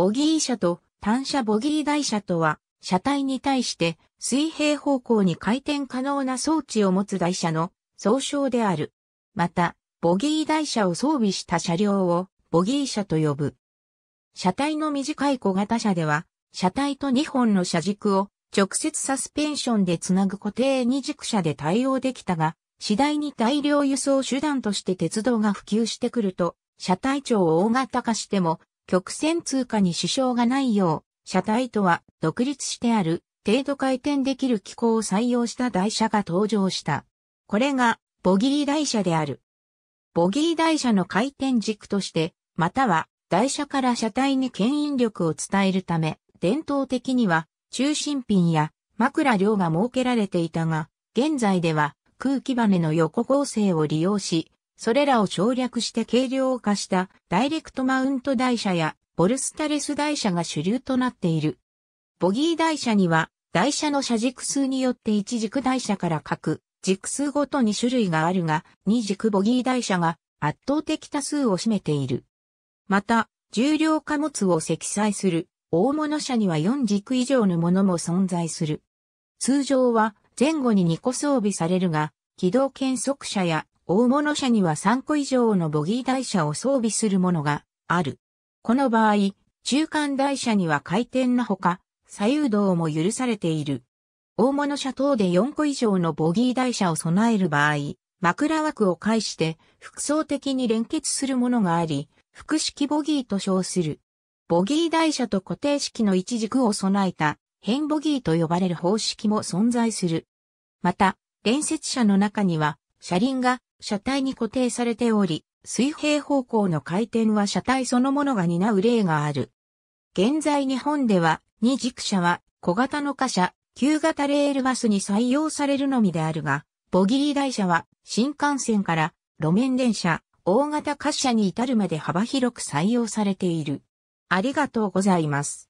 ボギー車と単車ボギー台車とは、車体に対して水平方向に回転可能な装置を持つ台車の総称である。また、ボギー台車を装備した車両をボギー車と呼ぶ。車体の短い小型車では、車体と2本の車軸を直接サスペンションでつなぐ固定二軸車で対応できたが、次第に大量輸送手段として鉄道が普及してくると、車体長を大型化しても曲線通過に支障がないよう、車体とは独立してある程度回転できる機構を採用した台車が登場した。これがボギー台車である。ボギー台車の回転軸として、または台車から車体に牽引力を伝えるため、伝統的には中心ピンや枕量が設けられていたが、現在では空気バネの横合成を利用し、それらを省略して軽量化したダイレクトマウント台車やボルスタレス台車が主流となっている。ボギー台車には台車の車軸数によって一軸台車から各軸数ごとに種類があるが、二軸ボギー台車が圧倒的多数を占めている。また、重量貨物を積載する大物車には4軸以上のものも存在する。通常は前後に2個装備されるが、軌道検測車や大物車には3個以上のボギー台車を装備するものがある。この場合、中間台車には回転のほか、左右動も許されている。大物車等で4個以上のボギー台車を備える場合、枕枠を介して複層的に連結するものがあり、複式ボギーと称する。ボギー台車と固定式の一軸を備えた変ボギーと呼ばれる方式も存在する。また、連接車の中には車輪が車体に固定されており、水平方向の回転は車体そのものが担う例がある。現在日本では、二軸車は小型の貨車、旧型レールバスに採用されるのみであるが、ボギー台車は新幹線から路面電車、大型貨車に至るまで幅広く採用されている。ありがとうございます。